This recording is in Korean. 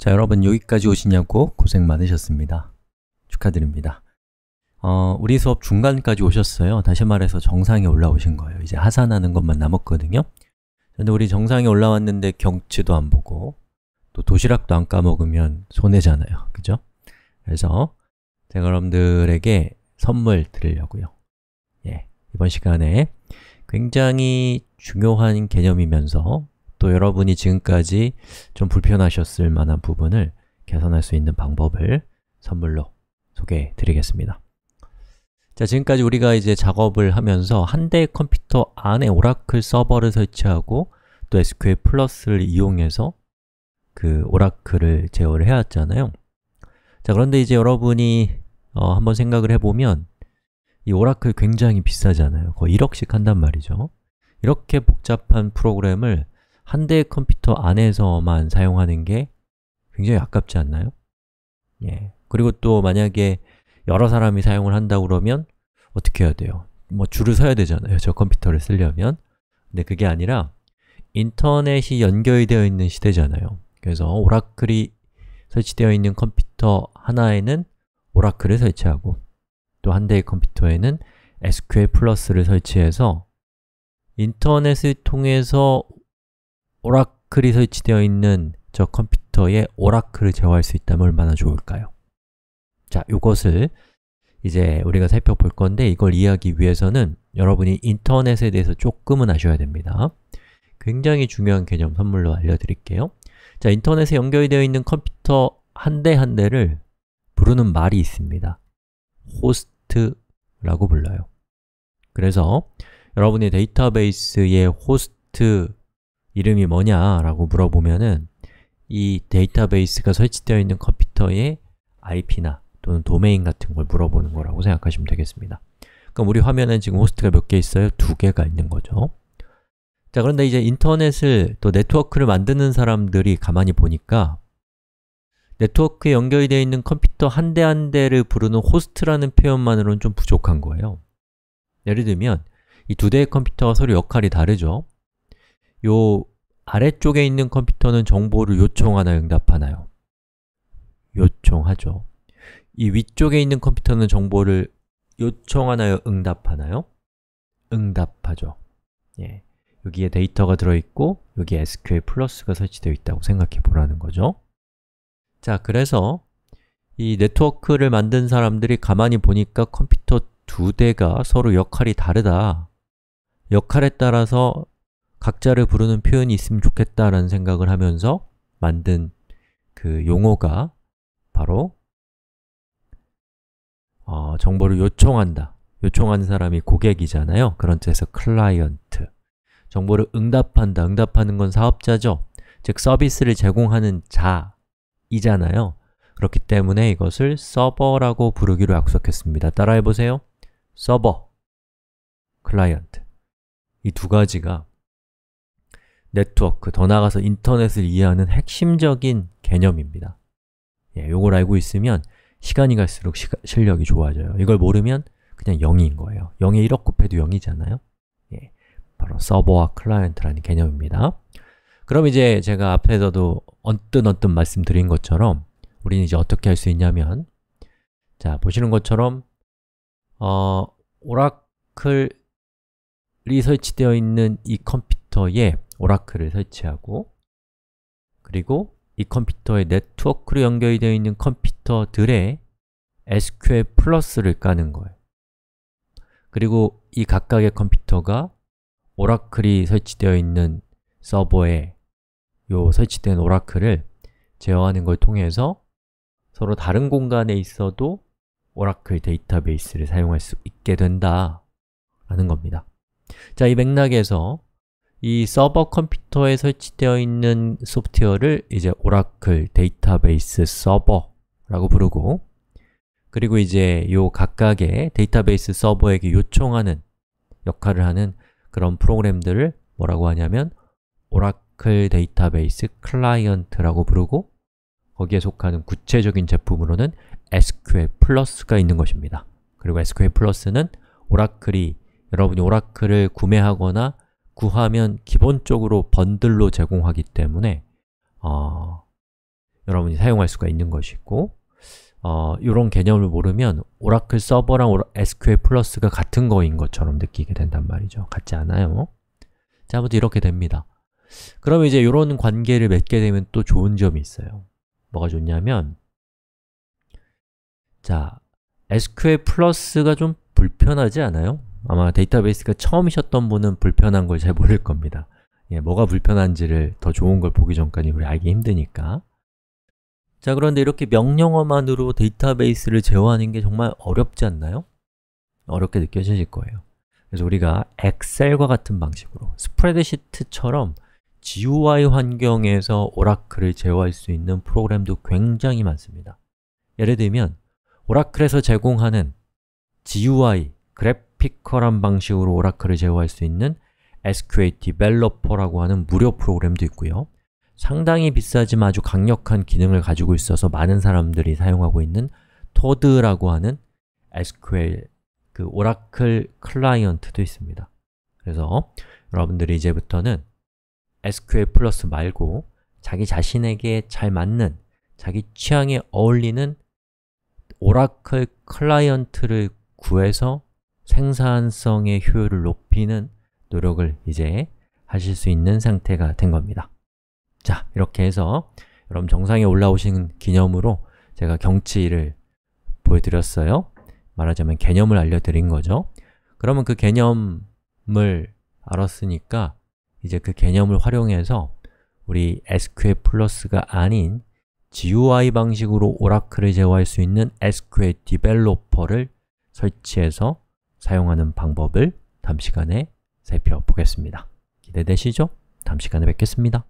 자, 여러분 여기까지 오시냐고 고생 많으셨습니다. 축하드립니다. 어, 우리 수업 중간까지 오셨어요. 다시 말해서 정상에 올라오신 거예요. 이제 하산하는 것만 남았거든요. 근데 우리 정상에 올라왔는데 경치도 안 보고 또 도시락도 안 까먹으면 손해잖아요. 그죠? 그래서 제가 여러분들에게 선물 드리려고요. 예, 이번 시간에 굉장히 중요한 개념이면서 또 여러분이 지금까지 좀 불편하셨을 만한 부분을 개선할 수 있는 방법을 선물로 소개해 드리겠습니다. 자, 지금까지 우리가 이제 작업을 하면서 한 대의 컴퓨터 안에 오라클 서버를 설치하고 또 SQL 플러스를 이용해서 그 오라클을 제어를 해왔잖아요. 자, 그런데 이제 여러분이 어, 한번 생각을 해보면 이 오라클 굉장히 비싸잖아요. 거의 1억씩 한단 말이죠. 이렇게 복잡한 프로그램을 한 대의 컴퓨터 안에서만 사용하는 게 굉장히 아깝지 않나요? 예. 그리고 또 만약에 여러 사람이 사용을 한다 고 그러면 어떻게 해야 돼요? 뭐 줄을 서야 되잖아요, 저 컴퓨터를 쓰려면 근데 그게 아니라 인터넷이 연결이 되어 있는 시대잖아요 그래서 오라클이 설치되어 있는 컴퓨터 하나에는 오라클을 설치하고 또 한 대의 컴퓨터에는 SQL 플러스를 설치해서 인터넷을 통해서 오라클이 설치되어 있는 저 컴퓨터에 오라클을 제어할 수 있다면 얼마나 좋을까요? 자, 이것을 이제 우리가 살펴볼 건데 이걸 이해하기 위해서는 여러분이 인터넷에 대해서 조금은 아셔야 됩니다. 굉장히 중요한 개념 선물로 알려드릴게요. 자, 인터넷에 연결이 되어 있는 컴퓨터 한 대한 한 대를 부르는 말이 있습니다. 호스트라고 불러요. 그래서 여러분이 데이터베이스의 호스트 이름이 뭐냐라고 물어보면은 이 데이터베이스가 설치되어 있는 컴퓨터의 IP나 또는 도메인 같은 걸 물어보는 거라고 생각하시면 되겠습니다. 그럼 우리 화면엔 지금 호스트가 몇 개 있어요? 두 개가 있는 거죠. 자, 그런데 이제 인터넷을 또 네트워크를 만드는 사람들이 가만히 보니까 네트워크에 연결이 되어 있는 컴퓨터 한 대 한 대를 부르는 호스트라는 표현만으로는 좀 부족한 거예요. 예를 들면 이 두 대의 컴퓨터가 서로 역할이 다르죠. 요 아래쪽에 있는 컴퓨터는 정보를 요청하나요? 응답하나요? 요청하죠. 이 위쪽에 있는 컴퓨터는 정보를 요청하나요? 응답하나요? 응답하죠. 예. 여기에 데이터가 들어있고 여기에 SQL 플러스가 설치되어 있다고 생각해 보라는 거죠. 자, 그래서 이 네트워크를 만든 사람들이 가만히 보니까 컴퓨터 두 대가 서로 역할이 다르다. 역할에 따라서 각자를 부르는 표현이 있으면 좋겠다라는 생각을 하면서 만든 그 용어가 바로 어, 정보를 요청한다 요청하는 사람이 고객이잖아요 그런 뜻에서 클라이언트 정보를 응답한다, 응답하는 건 사업자죠 즉 서비스를 제공하는 자이잖아요 그렇기 때문에 이것을 서버라고 부르기로 약속했습니다 따라해보세요 서버, 클라이언트 이 두 가지가 네트워크, 더 나아가서 인터넷을 이해하는 핵심적인 개념입니다 예, 요걸 알고 있으면 시간이 갈수록 시가, 실력이 좋아져요 이걸 모르면 그냥 0인 거예요 0에 1억 곱해도 0이잖아요 예, 바로 서버와 클라이언트라는 개념입니다 그럼 이제 제가 앞에서도 언뜻 언뜻 말씀드린 것처럼 우리는 이제 어떻게 할 수 있냐면 자, 보시는 것처럼 어, 오라클 이설치되어 있는 이 컴퓨터에 오라클을 설치하고 그리고 이 컴퓨터의 네트워크로 연결 되어 있는 컴퓨터들의 SQL 플러스를 까는 거예요. 그리고 이 각각의 컴퓨터가 오라클이 설치되어 있는 서버에 이 설치된 오라클을 제어하는 걸 통해서 서로 다른 공간에 있어도 오라클 데이터베이스를 사용할 수 있게 된다 라는 겁니다. 자, 이 맥락에서 이 서버 컴퓨터에 설치되어 있는 소프트웨어를 이제 오라클 데이터베이스 서버라고 부르고 그리고 이제 요 각각의 데이터베이스 서버에게 요청하는 역할을 하는 그런 프로그램들을 뭐라고 하냐면 오라클 데이터베이스 클라이언트라고 부르고 거기에 속하는 구체적인 제품으로는 SQL 플러스가 있는 것입니다. 그리고 SQL 플러스는 오라클이 여러분이 오라클을 구매하거나 구하면 기본적으로 번들로 제공하기 때문에 어, 여러분이 사용할 수가 있는 것이고 어, 이런 개념을 모르면 오라클 서버랑 오라, SQL 플러스가 같은 거인 것처럼 느끼게 된단 말이죠. 같지 않아요? 자, 아무튼 이렇게 됩니다. 그럼 이제 이런 관계를 맺게 되면 또 좋은 점이 있어요. 뭐가 좋냐면 자, SQL 플러스가 좀 불편하지 않아요? 아마 데이터베이스가 처음이셨던 분은 불편한 걸 잘 모를 겁니다 예, 뭐가 불편한지를 더 좋은 걸 보기 전까지 우리 알기 힘드니까 자 그런데 이렇게 명령어만으로 데이터베이스를 제어하는 게 정말 어렵지 않나요? 어렵게 느껴지실 거예요 그래서 우리가 엑셀과 같은 방식으로 스프레드시트처럼 GUI 환경에서 오라클을 제어할 수 있는 프로그램도 굉장히 많습니다 예를 들면 오라클에서 제공하는 GUI, 그래프 피커란 방식으로 오라클을 제어할 수 있는 SQL Developer라고 하는 무료 프로그램도 있고요. 상당히 비싸지만 아주 강력한 기능을 가지고 있어서 많은 사람들이 사용하고 있는 토드라고 하는 SQL 그 오라클 클라이언트도 있습니다. 그래서 여러분들이 이제부터는 SQL 플러스 말고 자기 자신에게 잘 맞는, 자기 취향에 어울리는 오라클 클라이언트를 구해서 생산성의 효율을 높이는 노력을 이제 하실 수 있는 상태가 된 겁니다 자, 이렇게 해서 여러분 정상에 올라오신 기념으로 제가 경치를 보여드렸어요 말하자면 개념을 알려드린 거죠 그러면 그 개념을 알았으니까 이제 그 개념을 활용해서 우리 SQL 플러스가 아닌 GUI 방식으로 오라클을 제어할 수 있는 SQL 디벨로퍼를 설치해서 사용하는 방법을 다음 시간에 살펴보겠습니다. 기대되시죠? 다음 시간에 뵙겠습니다.